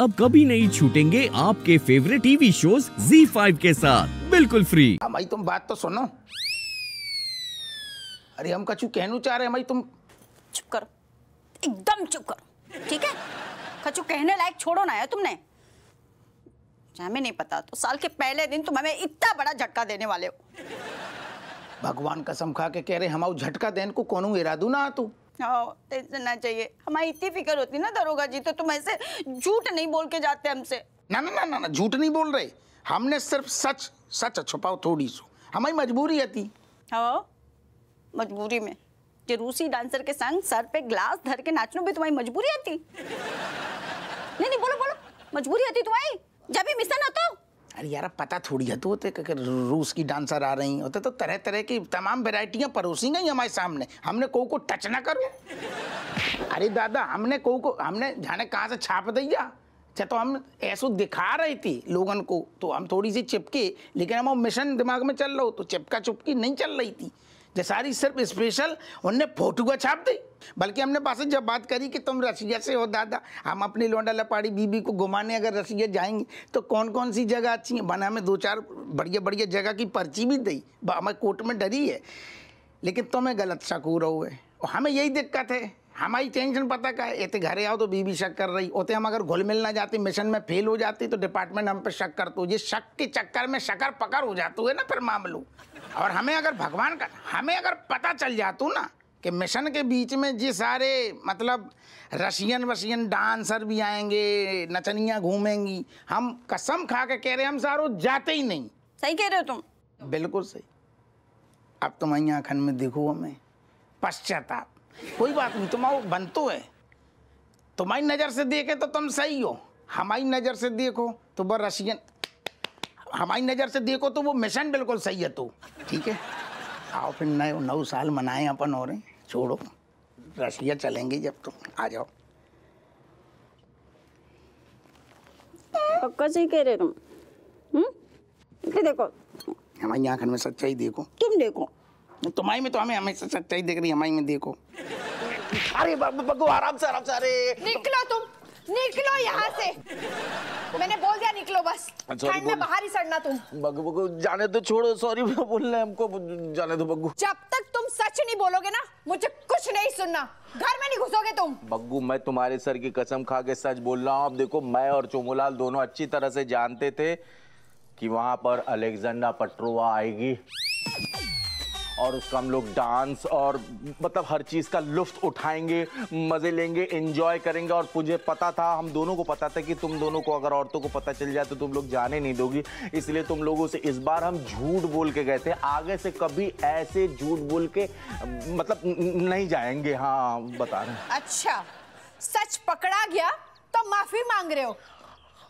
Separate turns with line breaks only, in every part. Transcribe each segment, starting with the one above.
अब कभी नहीं छूटेंगे आपके फेवरेट टीवी शोज Z5 के साथ बिल्कुल फ्री
भाई हाँ, तुम बात तो सुनो अरे हम कछु कहना चाह रहे भाई तुम चुप करो एकदम चुप करो ठीक है कछु कहने लायक छोड़ो ना
यार तुमने हमें नहीं पता तो साल के पहले दिन तुम हमें इतना बड़ा झटका देने वाले हो
भगवान कसम खा के कह रहे हम झटका देने को कौन इरादू ना तू
टेंशन ना चाहिए हमारी इतनी फिक्र होती ना दरोगा जी तो तुम ऐसे झूठ नहीं बोल के जाते हमसे
ना ना ना ना ना झूठ नहीं बोल रहे हमने सिर्फ सच सच छुपाओ थोड़ी सो हमारी मजबूरी थी
हाँ मजबूरी में जो रूसी डांसर के संग सर पे ग्लास धर के नाचनो भी तुम्हारी मजबूरी थी नहीं नहीं बोलो बोलो मजबूरी थी तुम्हारी जब भी मिशन हो तो।
अरे यार पता थोड़ी है तो होते रूस की डांसर आ रही होते तो तरह तरह की तमाम वेराइटियाँ परोसी गई हमारे सामने हमने को को टच ना करो अरे दादा हमने को को हमने जाने कहाँ से छाप दिया अच्छा तो हम ऐसो दिखा रही थी लोगन को तो हम थोड़ी सी चिपके लेकिन हम मिशन दिमाग में चल रहा हो तो चिपका चुपकी नहीं चल रही थी सारी सिर्फ स्पेशल उनने का छाप दी बल्कि हमने पास जब बात करी कि तुम रसिया से हो दादा हम अपनी लौंडा लपाड़ी बीबी को घुमाने अगर रसिया जाएंगे तो कौन कौन सी जगह अच्छी है बना हमें दो चार बढ़िया बढ़िया जगह की पर्ची भी दी हमें कोर्ट में डरी है लेकिन तुम्हें गलत शकूर हुए और हमें यही दिक्कत है हमारी टेंशन पता का है ये घरे आओ तो बीबी शक कर रही होते हम अगर घुल मिल ना जाती मिशन में फेल हो जाती तो डिपार्टमेंट हम पे शक कर करते ये शक के चक्कर में शकर पकड़ हो जाती है ना फिर मामलू और हमें अगर भगवान का हमें अगर पता चल जातू ना कि मिशन के बीच में जी सारे मतलब रशियन वशियन डांसर भी आएंगे नचनियाँ घूमेंगी हम कसम खा के कह रहे हम सारो जाते ही नहीं सही कह रहे हो तुम बिल्कुल सही अब तुम्हारी आखन में देखो हमें पश्चाताप कोई बात नहीं तुम आओ तो है तुम्हारी नज़र से देखे तो तुम सही हो हमारी नज़र से देखो तो वह रशियन हमारी नज़र से देखो तो वो मिशन बिल्कुल सही है तू तो। ठीक है आओ फिर नए नौ साल मनाए अपन और छोड़ो रशिया चलेंगे जब तुम आ जाओ पक्का सही कह रहे तुम हम्म देखो हमारी आंखन में सच्चाई देखो तुम देखो तुम्हारी तो में तो हमें हमेशा सच्चाई देख रही है हमारी में देखो अरे बग्गू आराम से आराम
से अरे निकलो तुम निकलो यहाँ से मैंने बोल दिया निकलो बस हाँ, ठंड में बाहर
ही सड़ना तुम बगू बगू जाने तो छोड़ो सॉरी बोलना हमको जाने दो बगू जब
तक तुम सच नहीं बोलोगे ना मुझे कुछ नहीं सुनना घर में नहीं घुसोगे तुम
बग्गू मैं तुम्हारे सर की कसम खा के सच बोल रहा हूँ अब देखो मैं और चोमूलाल दोनों अच्छी तरह से जानते थे कि वहाँ पर अलेक्जेंडर पट्रोवा आएगी और उसका हम लोग डांस और मतलब हर चीज़ का लुफ्त उठाएंगे मज़े लेंगे इन्जॉय करेंगे और मुझे पता था हम दोनों को पता था कि तुम दोनों को अगर औरतों को पता चल जाए तो तुम लोग जाने नहीं दोगी इसलिए तुम लोगों से इस बार हम झूठ बोल के गए थे आगे से कभी ऐसे झूठ बोल के मतलब नहीं जाएंगे हाँ बता रहे
अच्छा सच पकड़ा गया तो माफी मांग रहे हो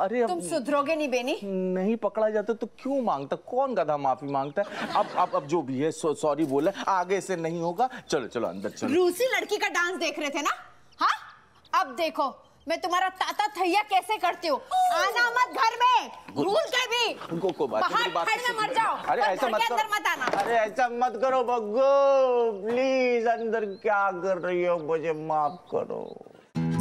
अरे तुम सुधरोगे नहीं बेनी नहीं पकड़ा जाता तो क्यों मांगता कौन गधा माफी मांगता है अब अब अब जो भी है सॉरी सो, बोला आगे से नहीं होगा चलो चलो अंदर चलो रूसी
लड़की का डांस देख रहे थे ना हाँ अब देखो मैं तुम्हारा ताता थैया कैसे करती हूँ आना मत घर में भूल के भी उनको को बात बाहर बात में मर जाओ
अरे ऐसा मत करो मत आना अरे ऐसा मत करो बग्गू प्लीज अंदर क्या कर रही हो मुझे माफ करो